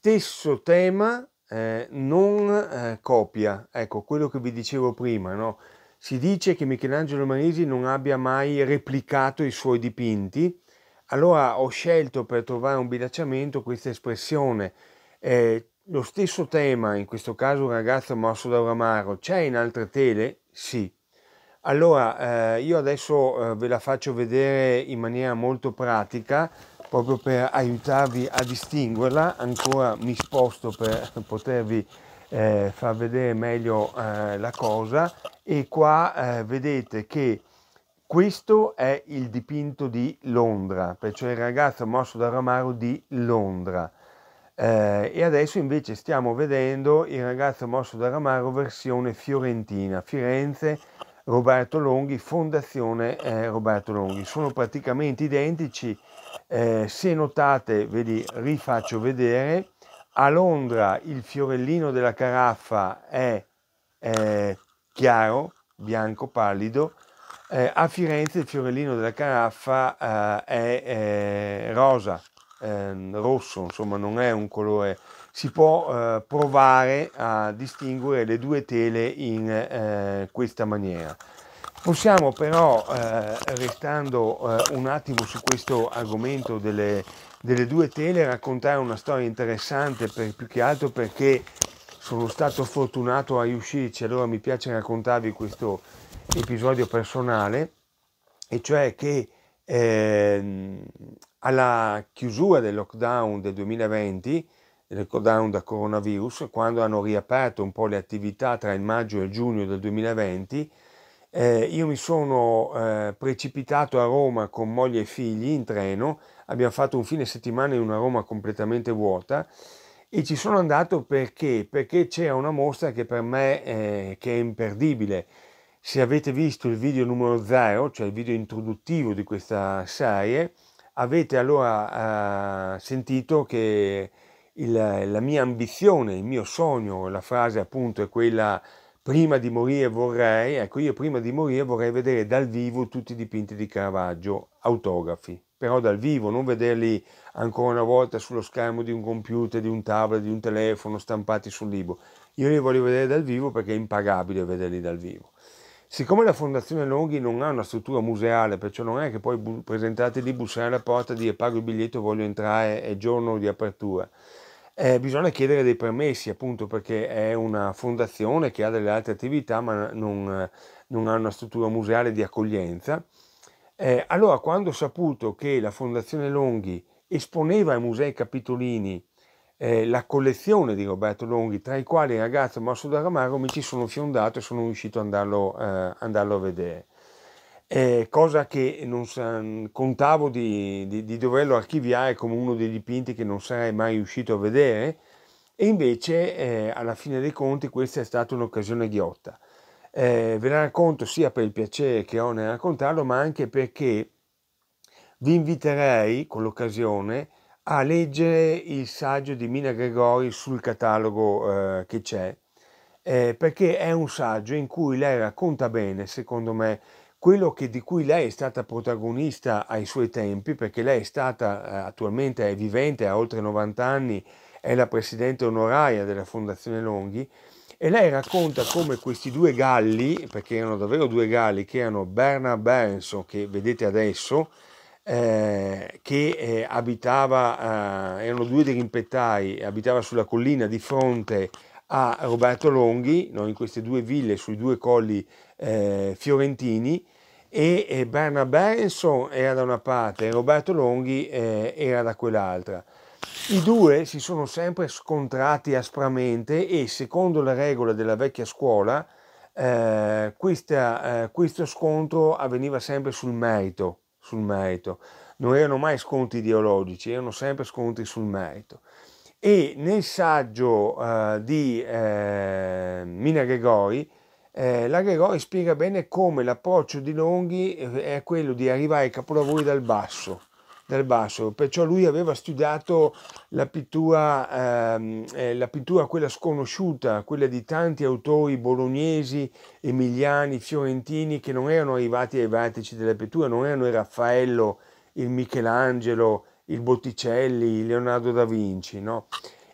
stesso tema eh, non eh, copia. Ecco, quello che vi dicevo prima, no? Si dice che Michelangelo Marisi non abbia mai replicato i suoi dipinti, allora ho scelto per trovare un bilanciamento questa espressione. Eh, lo stesso tema, in questo caso un ragazzo mosso da Ramaro, c'è in altre tele? Sì. Allora, eh, io adesso eh, ve la faccio vedere in maniera molto pratica proprio per aiutarvi a distinguerla. Ancora mi sposto per potervi eh, far vedere meglio eh, la cosa e qua eh, vedete che questo è il dipinto di Londra, perciò il ragazzo mosso da ramaro di Londra. Eh, e adesso invece stiamo vedendo il ragazzo mosso da ramaro versione fiorentina, Firenze, Roberto Longhi, Fondazione eh, Roberto Longhi. Sono praticamente identici eh, se notate, ve li rifaccio vedere, a Londra il fiorellino della caraffa è eh, chiaro, bianco pallido, eh, a Firenze il fiorellino della caraffa eh, è eh, rosa, ehm, rosso, insomma non è un colore. Si può eh, provare a distinguere le due tele in questa maniera. Possiamo però, eh, restando eh, un attimo su questo argomento delle, delle, due tele, raccontare una storia interessante per, più che altro perché sono stato fortunato a riuscirci, allora mi piace raccontarvi questo episodio personale, e cioè che eh, alla chiusura del lockdown del 2020, del lockdown da coronavirus, quando hanno riaperto un po' le attività tra il maggio e il giugno del 2020, eh, io mi sono eh, precipitato a Roma con moglie e figli in treno, abbiamo fatto un fine settimana in una Roma completamente vuota e ci sono andato perché? Perché c'era una mostra che per me eh, che è imperdibile. Se avete visto il video numero 0, cioè il video introduttivo di questa serie, avete allora eh, sentito che il, la mia ambizione, il mio sogno, la frase appunto è quella prima di morire vorrei, ecco io prima di morire vorrei vedere dal vivo tutti i dipinti di Caravaggio, autografi, però dal vivo, non vederli ancora una volta sullo schermo di un computer, di un tablet, di un telefono, stampati sul libro. Io li voglio vedere dal vivo perché è impagabile vederli dal vivo. Siccome la Fondazione Longhi non ha una struttura museale, perciò non è che poi presentate lì, bussare alla porta, dire pago il biglietto, voglio entrare, è giorno di apertura. Eh, bisogna chiedere dei permessi appunto perché è una fondazione che ha delle altre attività ma non, non ha una struttura museale di accoglienza. Eh, allora quando ho saputo che la Fondazione Longhi esponeva ai musei capitolini eh, la collezione di Roberto Longhi, tra i quali il ragazzo mosso da Ramaro, mi ci sono fiondato e sono riuscito ad andarlo, eh, andarlo a vedere eh, cosa che non sa, mm, contavo di, di, di, doverlo archiviare come uno dei dipinti che non sarei mai riuscito a vedere e invece eh, alla fine dei conti questa è stata un'occasione ghiotta. Eh, ve la racconto sia per il piacere che ho nel raccontarlo ma anche perché vi inviterei con l'occasione a leggere il saggio di Mina Gregori sul catalogo eh, che c'è eh, perché è un saggio in cui lei racconta bene secondo me quello che, di cui lei è stata protagonista ai suoi tempi, perché lei è stata eh, attualmente è vivente, ha oltre 90 anni, è la presidente onoraria della Fondazione Longhi, e lei racconta come questi due galli, perché erano davvero due galli, che erano Bernard Berenson, che vedete adesso, eh, che eh, abitava, eh, erano due dirimpettai, abitava sulla collina di fronte a Roberto Longhi, no, in queste due ville, sui due colli eh, fiorentini e, e Bernard Berenson era da una parte e Roberto Longhi eh, era da quell'altra. I due si sono sempre scontrati aspramente e secondo la regola della vecchia scuola eh, questa, eh, questo scontro avveniva sempre sul merito, sul merito. Non erano mai scontri ideologici, erano sempre scontri sul merito e nel saggio uh, di eh, Mina Gregori eh, la Gregori spiega bene come l'approccio di Longhi eh, è quello di arrivare ai capolavori dal basso, dal basso. perciò lui aveva studiato la pittura, ehm, eh, la pittura quella sconosciuta, quella di tanti autori bolognesi, emiliani, fiorentini che non erano arrivati ai vertici della pittura, non erano il Raffaello, il Michelangelo, il Botticelli, Leonardo da Vinci, no?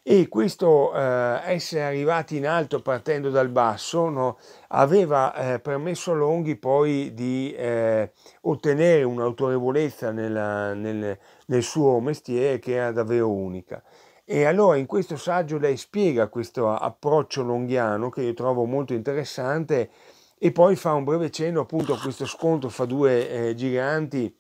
e questo eh, essere arrivati in alto partendo dal basso no, aveva eh, permesso a Longhi poi di eh, ottenere un'autorevolezza nella, nel, nel, suo mestiere che era davvero unica. E allora in questo saggio lei spiega questo approccio longhiano che io trovo molto interessante e poi fa un breve cenno appunto a questo scontro fra due eh, giganti.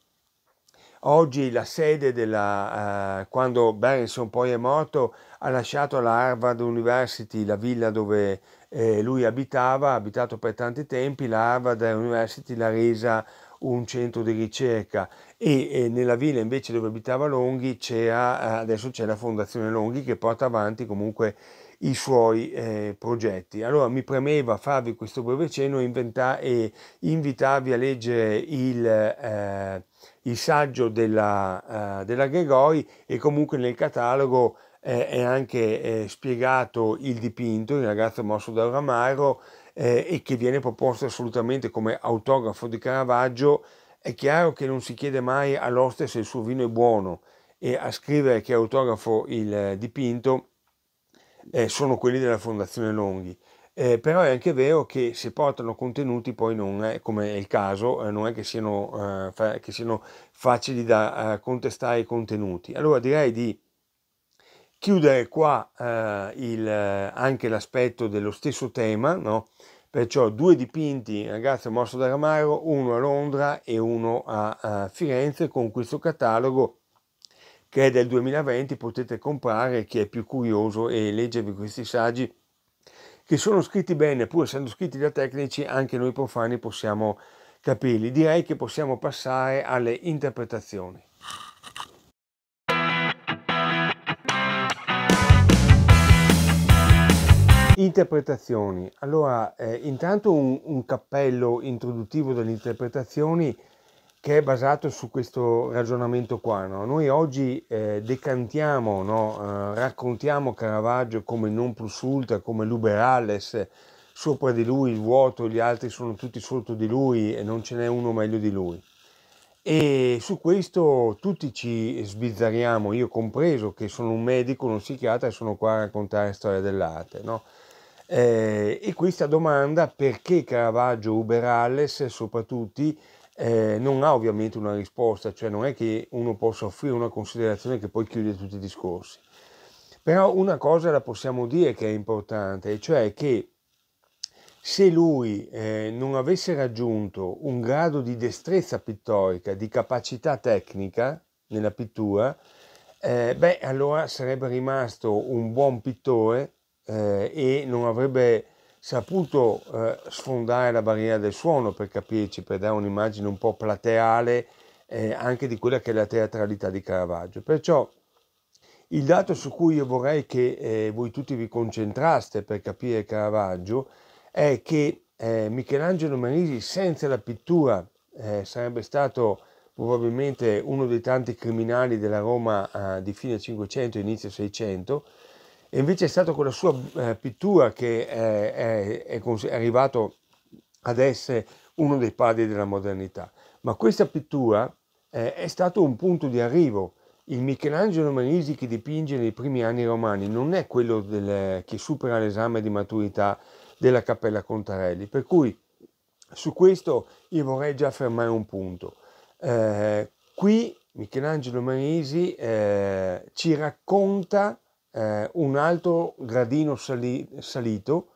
Oggi la sede della, eh, quando Berenson poi è morto, ha lasciato la Harvard University, la villa dove eh, lui abitava, ha abitato per tanti tempi, la Harvard University l'ha resa un centro di ricerca e eh, nella villa invece dove abitava Longhi c'era, eh, adesso c'è la Fondazione Longhi che porta avanti comunque i suoi eh, progetti. Allora mi premeva farvi questo breve cenno inventa- e invitarvi a leggere il, eh, il saggio della, eh, della Gregori e comunque nel catalogo eh, è anche eh, spiegato il dipinto, il ragazzo mosso da Ramaro, eh, e che viene proposto assolutamente come autografo di Caravaggio, è chiaro che non si chiede mai all'oste se il suo vino è buono e a scrivere che è autografo il eh, dipinto eh, sono quelli della Fondazione Longhi. Eh, però è anche vero che se portano contenuti poi non è, come è il caso, eh, non è che siano, eh, fa, che siano facili da eh, contestare i contenuti. Allora direi di chiudere qua eh, il, anche l'aspetto dello stesso tema, no? perciò due dipinti ragazzi morso da Ramaro, uno a Londra e uno a, a, Firenze con questo catalogo che è del 2020, potete comprare chi è più curioso e leggervi questi saggi che sono scritti bene, pur essendo scritti da tecnici, anche noi profani possiamo capirli. Direi che possiamo passare alle interpretazioni. Interpretazioni. Allora, eh, intanto un, un, cappello introduttivo delle interpretazioni che è basato su questo ragionamento qua. No? Noi oggi eh, decantiamo, no? eh, raccontiamo Caravaggio come non plus ultra, come liberales, sopra di lui il vuoto, gli altri sono tutti sotto di lui e non ce n'è uno meglio di lui. E su questo tutti ci sbizzariamo, io compreso che sono un medico, uno psichiatra e sono qua a raccontare storia dell'arte. No? Eh, e questa domanda perché Caravaggio Uberales soprattutto eh, non ha ovviamente una risposta, cioè non è che uno possa offrire una considerazione che poi chiude tutti i discorsi. Però una cosa la possiamo dire che è importante, cioè che se lui eh, non avesse raggiunto un grado di destrezza pittorica, di capacità tecnica nella pittura, eh, beh, allora sarebbe rimasto un buon pittore eh, e non avrebbe saputo eh, sfondare la barriera del suono per capirci, per dare un'immagine un po' plateale eh, anche di quella che è la teatralità di Caravaggio. Perciò il dato su cui io vorrei che eh, voi tutti vi concentraste per capire Caravaggio è che eh, Michelangelo Merisi senza la pittura eh, sarebbe stato probabilmente uno dei tanti criminali della Roma di fine 500 inizio 600 e invece è stato con la sua eh, pittura che eh, è, è, è arrivato ad essere uno dei padri della modernità. Ma questa pittura eh, è stato un punto di arrivo. Il Michelangelo Manisi che dipinge nei primi anni romani non è quello del, che supera l'esame di maturità della Cappella Contarelli, per cui su questo io vorrei già fermare un punto. Eh, qui Michelangelo Manisi eh, ci racconta eh, un altro gradino sali- salito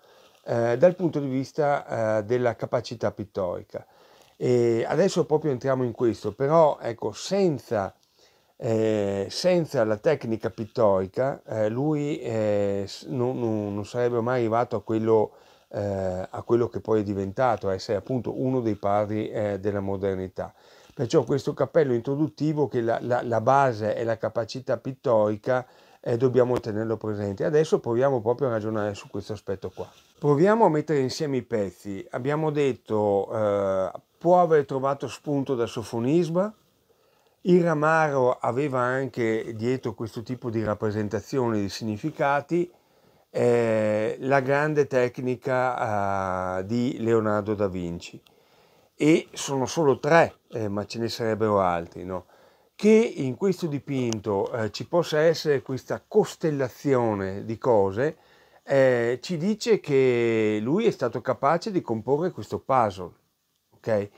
eh, dal punto di vista eh, della capacità pittorica. E adesso proprio entriamo in questo, però ecco, senza, eh, senza la tecnica pittorica eh, lui eh, non, non, non, sarebbe mai arrivato a quello, a quello, che poi è diventato, a essere appunto uno dei padri della modernità. Perciò questo cappello introduttivo che la, la, la base è la capacità pittorica, eh, dobbiamo tenerlo presente. Adesso proviamo proprio a ragionare su questo aspetto qua. Proviamo a mettere insieme i pezzi. Abbiamo detto eh, può aver trovato spunto da sofonisba, il Ramaro aveva anche dietro questo tipo di rappresentazione di significati eh, la grande tecnica eh, di Leonardo da Vinci e sono solo tre, eh, ma ce ne sarebbero altri. No? che in questo dipinto eh, ci possa essere questa costellazione di cose eh, ci dice che lui è stato capace di comporre questo puzzle, ok?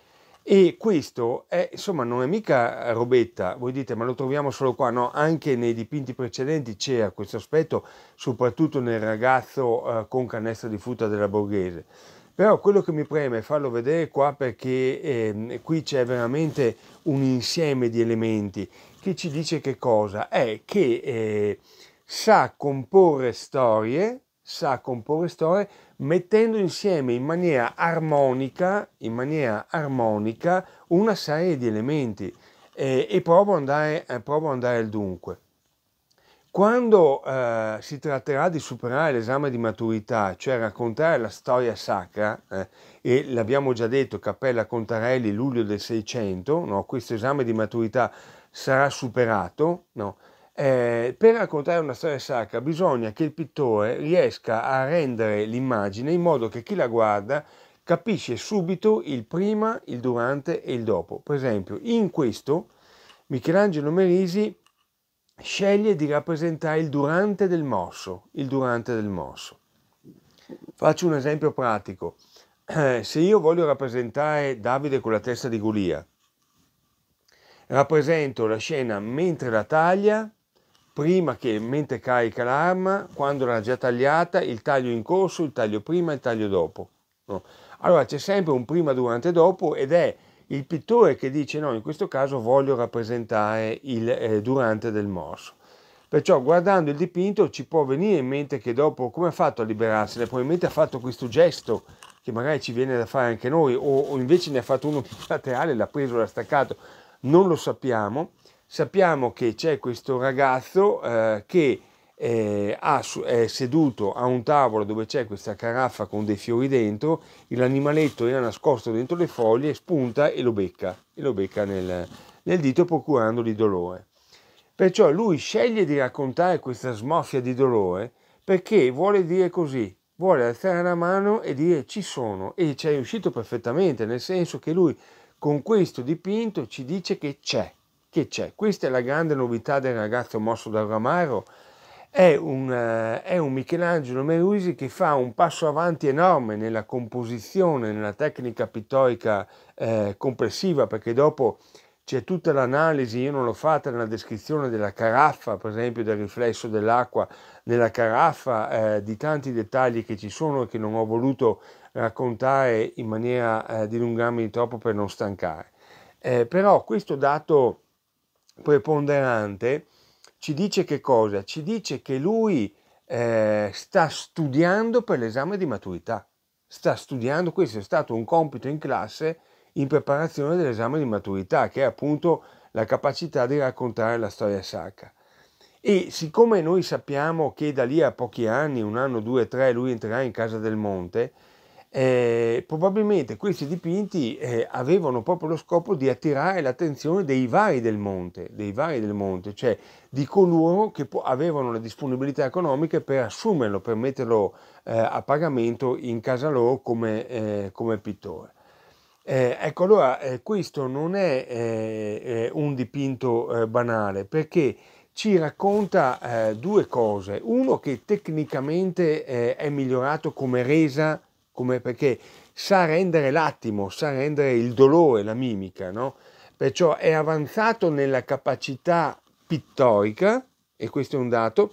E questo è, insomma, non è mica robetta, voi dite, ma lo troviamo solo qua, no? Anche nei dipinti precedenti c'era questo aspetto, soprattutto nel ragazzo eh, con canestro di frutta della borghese. Però quello che mi preme è farlo vedere qua perché eh, qui c'è veramente un insieme di elementi che ci dice che cosa? È che eh, sa comporre storie, sa comporre storie mettendo insieme in maniera armonica, in maniera armonica una serie di elementi eh, e provo ad andare, eh, provo ad andare al dunque. Quando eh, si tratterà di superare l'esame di maturità, cioè raccontare la storia sacra, eh, e l'abbiamo già detto, Cappella Contarelli, luglio del 600, no, questo esame di maturità sarà superato, no, eh, per raccontare una storia sacra bisogna che il pittore riesca a rendere l'immagine in modo che chi la guarda capisce subito il prima, il durante e il dopo. Per esempio, in questo Michelangelo Merisi sceglie di rappresentare il durante del morso, il durante del morso. Faccio un esempio pratico. Eh, se io voglio rappresentare Davide con la testa di Golia, rappresento la scena mentre la taglia, prima che mentre carica l'arma, quando l'ha già tagliata, il taglio in corso, il taglio prima e il taglio dopo. Allora c'è sempre un prima, durante e dopo ed è il pittore che dice no, in questo caso voglio rappresentare il eh, durante del morso. Perciò guardando il dipinto ci può venire in mente che dopo come ha fatto a liberarsene, probabilmente ha fatto questo gesto che magari ci viene da fare anche noi o, o invece ne ha fatto uno <laughs> più laterale, l'ha preso, l'ha staccato, non lo sappiamo. Sappiamo che c'è questo ragazzo eh, che eh, ha, è seduto a un tavolo dove c'è questa caraffa con dei fiori dentro, l'animaletto era nascosto dentro le foglie, spunta e lo becca, e lo becca nel, nel dito procurandogli dolore. Perciò lui sceglie di raccontare questa smorfia di dolore perché vuole dire così, vuole alzare la mano e dire ci sono e ci è riuscito perfettamente, nel senso che lui con questo dipinto ci dice che c'è, che c'è. Questa è la grande novità del ragazzo mosso dal ramaro, è un, eh, è un, Michelangelo Meruisi che fa un passo avanti enorme nella composizione, nella tecnica pittorica eh, complessiva, perché dopo c'è tutta l'analisi, io non l'ho fatta nella descrizione della caraffa, per esempio del riflesso dell'acqua nella caraffa, eh, di tanti dettagli che ci sono e che non ho voluto raccontare in maniera eh, dilungarmi troppo per non stancare. Eh, però questo dato preponderante ci dice che cosa? Ci dice che lui eh, sta studiando per l'esame di maturità. Sta studiando, questo è stato un compito in classe in preparazione dell'esame di maturità, che è appunto la capacità di raccontare la storia sacra. E siccome noi sappiamo che da lì a pochi anni, un anno, due, tre, lui entrerà in casa del monte, eh, probabilmente questi dipinti eh, avevano proprio lo scopo di attirare l'attenzione dei vari del monte, dei vari del monte, cioè di coloro che avevano le disponibilità economiche per assumerlo, per metterlo eh, a pagamento in casa loro come, eh, come pittore. Eh, ecco allora eh, questo non è un dipinto banale perché ci racconta due cose. Uno che tecnicamente è migliorato come resa come perché sa rendere l'attimo, sa rendere il dolore, la mimica, no? Perciò è avanzato nella capacità pittorica, e questo è un dato,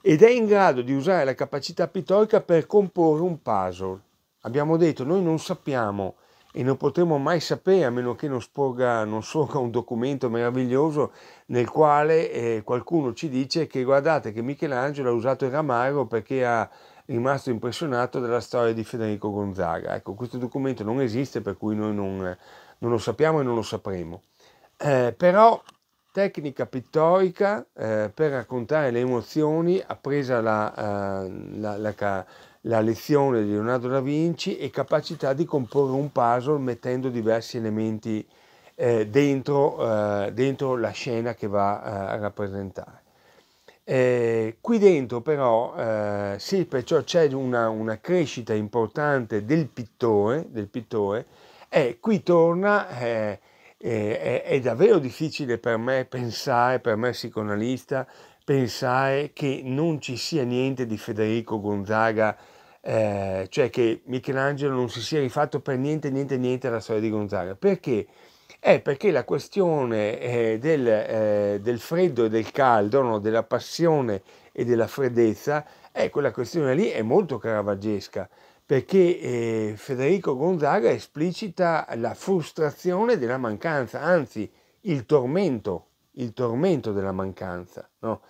ed è in grado di usare la capacità pittorica per comporre un puzzle. Abbiamo detto, noi non sappiamo e non potremo mai sapere a meno che non, sporga, non sorga un documento meraviglioso nel quale eh, qualcuno ci dice che guardate che Michelangelo ha usato il ramaro perché ha rimasto impressionato dalla storia di Federico Gonzaga. Ecco, questo documento non esiste, per cui noi non, non lo sappiamo e non lo sapremo. Eh, però tecnica pittorica eh, per raccontare le emozioni appresa la, eh, la, la, la, lezione di Leonardo da Vinci e capacità di comporre un puzzle mettendo diversi elementi eh, dentro, eh, dentro, la scena che va eh, a rappresentare. Eh, qui dentro però eh, sì, perciò c'è una, una crescita importante del pittore, del pittore e qui torna, eh, eh è, è, davvero difficile per me pensare, per me psicoanalista, pensare che non ci sia niente di Federico Gonzaga, eh, cioè che Michelangelo non si sia rifatto per niente, niente, niente alla storia di Gonzaga. Perché? è perché la questione eh, del, eh, del, freddo e del caldo, no? della passione e della freddezza, eh, quella questione lì è molto caravaggesca, perché eh, Federico Gonzaga esplicita la frustrazione della mancanza, anzi il tormento, il tormento della mancanza. No?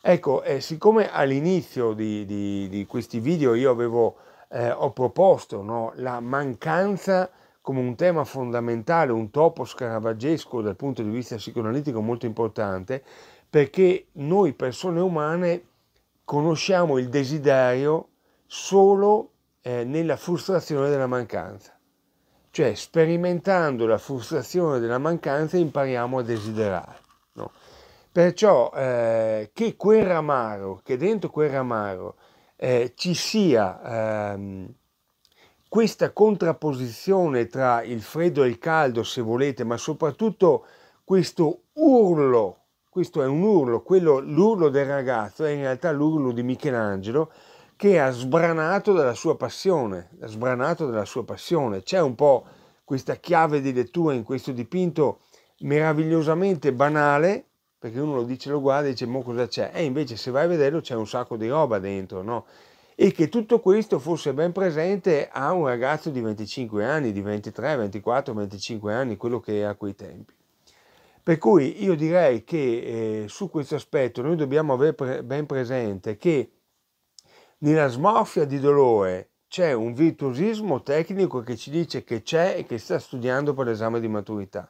Ecco, eh, siccome all'inizio di, di, di, questi video io avevo, eh, ho proposto no? la mancanza come un tema fondamentale, un topo scaravaggesco dal punto di vista psicoanalitico molto importante, perché noi persone umane conosciamo il desiderio solo eh, nella frustrazione della mancanza. Cioè, sperimentando la frustrazione della mancanza impariamo a desiderare. No? Perciò eh, che quel ramaro, che dentro quel ramaro eh, ci sia... Ehm, questa contrapposizione tra il freddo e il caldo, se volete, ma soprattutto questo urlo, questo è un urlo, quello, l'urlo del ragazzo è in realtà l'urlo di Michelangelo che ha sbranato dalla sua passione, ha sbranato dalla sua passione. C'è un po' questa chiave di lettura in questo dipinto meravigliosamente banale, perché uno lo dice, lo guarda e dice, ma cosa c'è? E invece se vai a vederlo c'è un sacco di roba dentro, no? e che tutto questo fosse ben presente a un ragazzo di 25 anni, di 23, 24, 25 anni, quello che è a quei tempi. Per cui io direi che eh, su questo aspetto noi dobbiamo avere pre- ben presente che nella smorfia di dolore c'è un virtuosismo tecnico che ci dice che c'è e che sta studiando per l'esame di maturità,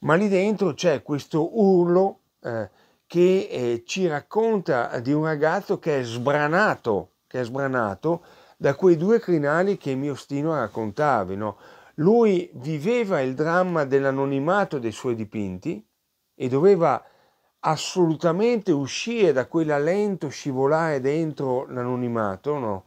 ma lì dentro c'è questo urlo eh, che eh, ci racconta di un ragazzo che è sbranato che è sbranato da quei due crinali che mi ostino a raccontarvi. No? Lui viveva il dramma dell'anonimato dei suoi dipinti e doveva assolutamente uscire da quella lento scivolare dentro l'anonimato. No?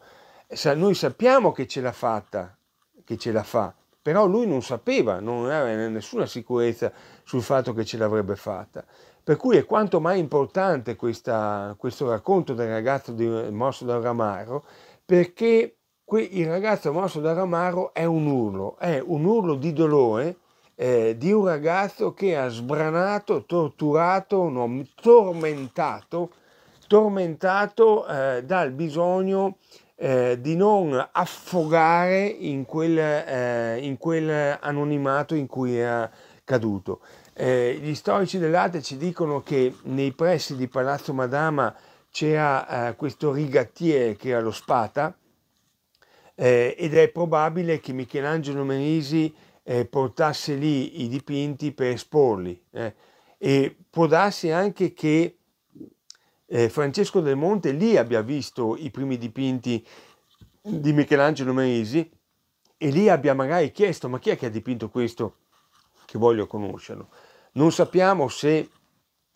Noi sappiamo che ce l'ha fatta, che ce la fa, però lui non sapeva, non aveva nessuna sicurezza sul fatto che ce l'avrebbe fatta. Per cui è quanto mai importante questa, questo racconto del ragazzo di, morso dal ramaro, perché que, il ragazzo morso dal ramaro è un urlo, è un urlo di dolore eh, di un ragazzo che ha sbranato, torturato, no, tormentato, tormentato eh, dal bisogno eh, di non affogare in quel, eh, in quel anonimato in cui era caduto. Eh, gli storici dell'arte ci dicono che nei pressi di Palazzo Madama c'era eh, questo rigattiere che era lo Spata eh, ed è probabile che Michelangelo Merisi eh, portasse lì i dipinti per esporli eh. e può darsi anche che eh, Francesco del Monte lì abbia visto i primi dipinti di Michelangelo Merisi e lì abbia magari chiesto ma chi è che ha dipinto questo che voglio conoscerlo non sappiamo se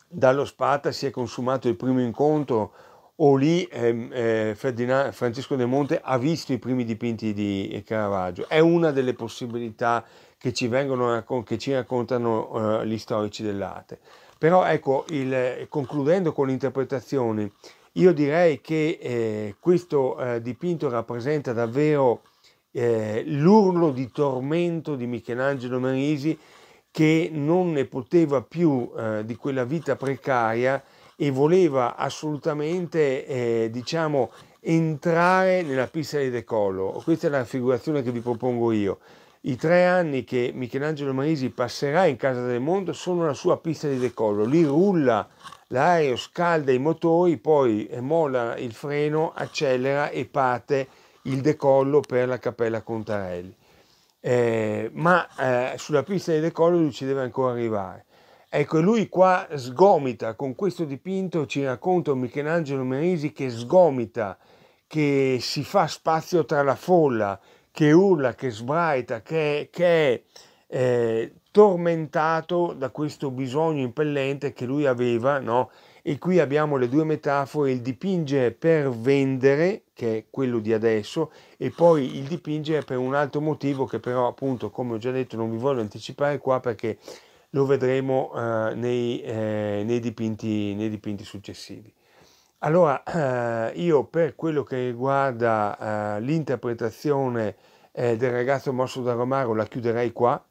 dallo Spata si è consumato il primo incontro o lì ehm, eh, eh, Francesco De Monte ha visto i primi dipinti di Caravaggio. È una delle possibilità che ci, vengono, che ci raccontano eh, gli storici dell'arte. Però ecco, il, concludendo con l'interpretazione, io direi che eh, questo eh, dipinto rappresenta davvero eh, l'urlo di tormento di Michelangelo Merisi che non ne poteva più eh, di quella vita precaria e voleva assolutamente eh, diciamo entrare nella pista di decollo. Questa è la figurazione che vi propongo io. I tre anni che Michelangelo Marisi passerà in Casa del Mondo sono la sua pista di decollo. Lì rulla l'aereo, scalda i motori, poi eh, molla il freno, accelera e parte il decollo per la Cappella Contarelli eh, ma eh, sulla pista di decollo lui ci deve ancora arrivare. Ecco, lui qua sgomita, con questo dipinto ci racconta Michelangelo Merisi che sgomita, che si fa spazio tra la folla, che urla, che sbraita, che, che è eh, tormentato da questo bisogno impellente che lui aveva, no? E qui abbiamo le due metafore, il dipingere per vendere, che è quello di adesso, e poi il dipingere per un altro motivo che però appunto, come ho già detto, non vi voglio anticipare qua perché lo vedremo eh, nei, eh, nei, dipinti, nei, dipinti, successivi. Allora, eh, io per quello che riguarda eh, l'interpretazione eh, del ragazzo mosso da Romaro la chiuderei qua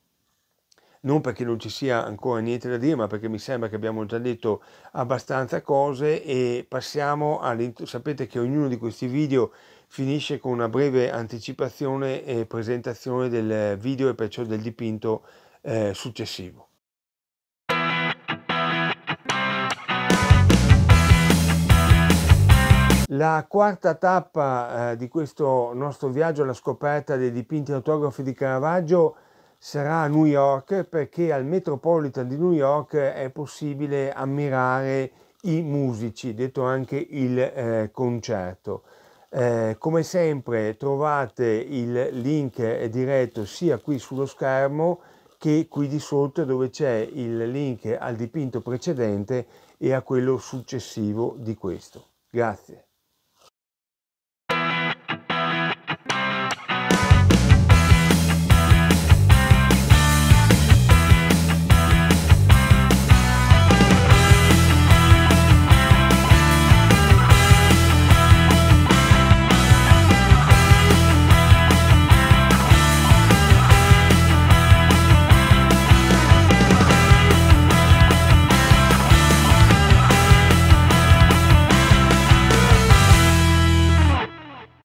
non perché non ci sia ancora niente da dire, ma perché mi sembra che abbiamo già detto abbastanza cose e passiamo all'interno. Sapete che ognuno di questi video finisce con una breve anticipazione e presentazione del video e perciò del dipinto eh, successivo. La quarta tappa eh, di questo nostro viaggio alla scoperta dei dipinti autografi di Caravaggio sarà a New York perché al Metropolitan di New York è possibile ammirare i musici, detto anche il eh, concerto. Eh, come sempre trovate il link eh, diretto sia qui sullo schermo che qui di sotto dove c'è il link al dipinto precedente e a quello successivo di questo. Grazie.